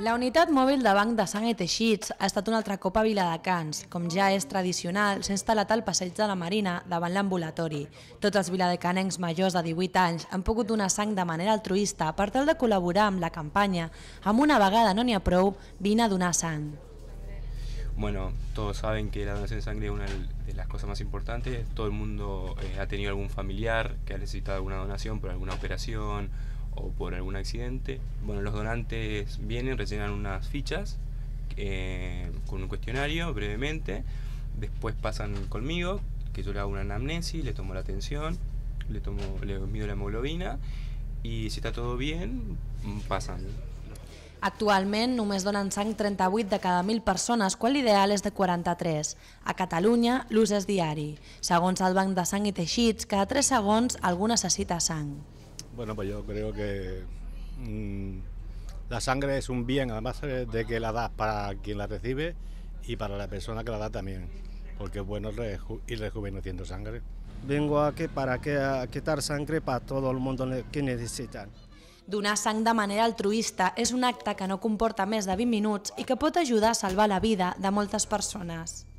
La unitat mòbil de banc de sang i teixits ha estat un altre cop a Viladecans, com ja és tradicional, s'ha instal·lat al passeig de la Marina davant l'ambulatori. Tots els viladecanencs majors de 18 anys han pogut donar sang de manera altruista per tal de col·laborar amb la campanya amb una vegada no n'hi ha prou, vine a donar sang. Bueno, todos saben que la donación de sangre es una de las cosas más importantes. Todo el mundo eh, ha tenido algún familiar que ha necesitado alguna donación por alguna operación o por algún accidente. Bueno, los donantes vienen, rellenan unas fichas eh, con un cuestionario brevemente, después pasan conmigo, que yo le hago una anamnesis, le tomo la atención, le, tomo, le mido la hemoglobina y si está todo bien, pasan. Actualment només donan sang 38 de cada 1.000 personas, cual ideal es de 43. A Catalunya luces diari. Segons el Banc de Sang i Teixits, cada 3 segons algú necesita sang. Bueno, pues yo creo que mmm, la sangre es un bien, además de que la das para quien la recibe y para la persona que la da también, porque es bueno reju ir rejuveneciendo sangre. Vengo aquí para que, a quitar sangre para todo el mundo que necesita. Donar sang de manera altruista és un acte que no comporta més de 20 minuts i que pot ajudar a salvar la vida de moltes persones.